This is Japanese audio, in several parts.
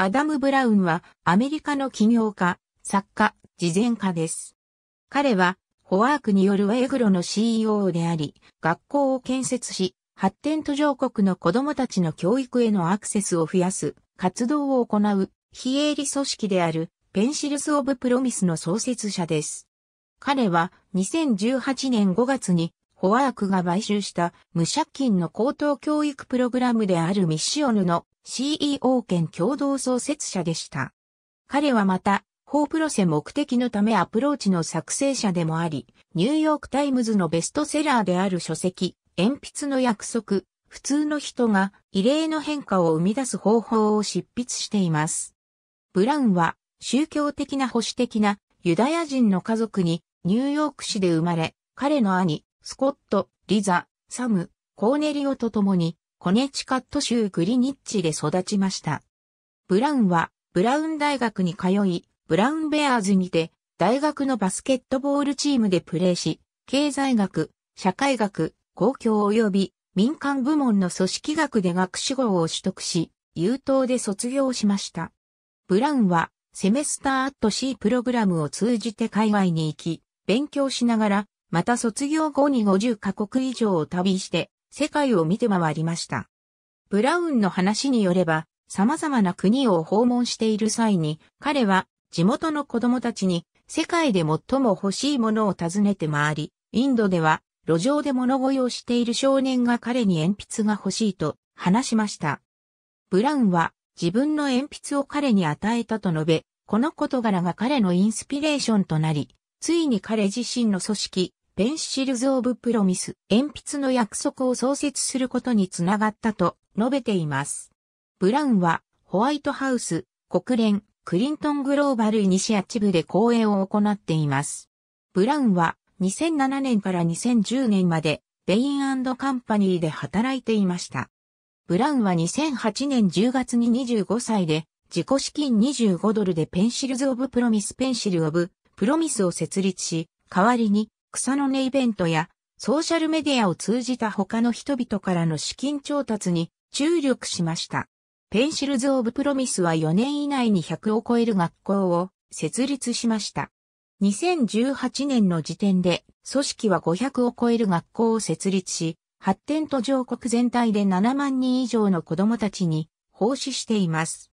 アダム・ブラウンはアメリカの起業家、作家、慈善家です。彼は、ホワークによるウェグロの CEO であり、学校を建設し、発展途上国の子供たちの教育へのアクセスを増やす活動を行う非営利組織であるペンシルズ・オブ・プロミスの創設者です。彼は2018年5月にホワークが買収した無借金の高等教育プログラムであるミシオヌの CEO 兼共同創設者でした。彼はまた、ホープロセ目的のためアプローチの作成者でもあり、ニューヨークタイムズのベストセラーである書籍、鉛筆の約束、普通の人が異例の変化を生み出す方法を執筆しています。ブラウンは宗教的な保守的なユダヤ人の家族にニューヨーク市で生まれ、彼の兄、スコット、リザ、サム、コーネリオと共に、コネチカット州グリニッチで育ちました。ブラウンは、ブラウン大学に通い、ブラウンベアーズにて、大学のバスケットボールチームでプレーし、経済学、社会学、公共及び民間部門の組織学で学士号を取得し、優等で卒業しました。ブラウンは、セメスターアット C プログラムを通じて海外に行き、勉強しながら、また卒業後に50カ国以上を旅して世界を見て回りました。ブラウンの話によれば、様々な国を訪問している際に、彼は地元の子供たちに世界で最も欲しいものを尋ねて回り、インドでは路上で物乞いをしている少年が彼に鉛筆が欲しいと話しました。ブラウンは自分の鉛筆を彼に与えたと述べ、この事柄が彼のインスピレーションとなり、ついに彼自身の組織、ペンシルズ・オブ・プロミス、鉛筆の約束を創設することにつながったと述べています。ブラウンは、ホワイトハウス、国連、クリントングローバル・イニシアチブで講演を行っています。ブラウンは、2007年から2010年まで、ベインカンパニーで働いていました。ブラウンは2008年10月に25歳で、自己資金25ドルでペンシルズ・オブ・プロミス・ペンシル・オブ・プロミスを設立し、代わりに草の根イベントやソーシャルメディアを通じた他の人々からの資金調達に注力しました。ペンシルズ・オブ・プロミスは4年以内に100を超える学校を設立しました。2018年の時点で組織は500を超える学校を設立し、発展途上国全体で7万人以上の子供たちに奉仕しています。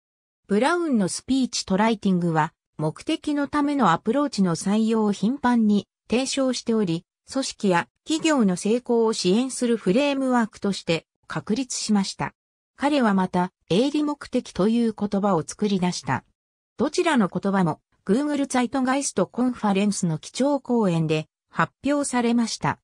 ブラウンのスピーチとライティングは目的のためのアプローチの採用を頻繁に提唱しており、組織や企業の成功を支援するフレームワークとして確立しました。彼はまた、営利目的という言葉を作り出した。どちらの言葉も、Google サイトガイストコンファレンスの基調講演で発表されました。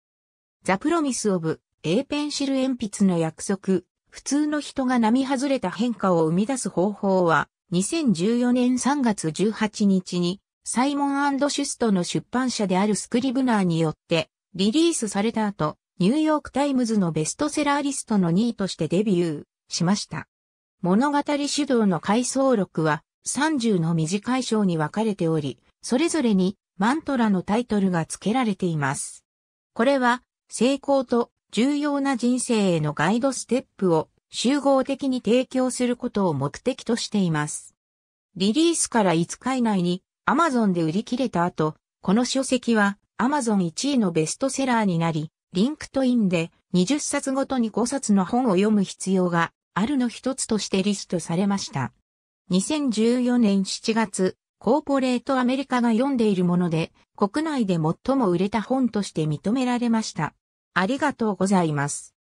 ザ・プロミス・オブ・エーペンシル鉛筆の約束、普通の人が並外れた変化を生み出す方法は、2014年3月18日にサイモンシュストの出版社であるスクリブナーによってリリースされた後、ニューヨークタイムズのベストセラーリストの2位としてデビューしました。物語主導の回想録は30の短い章に分かれており、それぞれにマントラのタイトルが付けられています。これは成功と重要な人生へのガイドステップを集合的に提供することを目的としています。リリースから5日以内にアマゾンで売り切れた後、この書籍はアマゾン1位のベストセラーになり、リンクトインで20冊ごとに5冊の本を読む必要があるの一つとしてリストされました。2014年7月、コーポレートアメリカが読んでいるもので、国内で最も売れた本として認められました。ありがとうございます。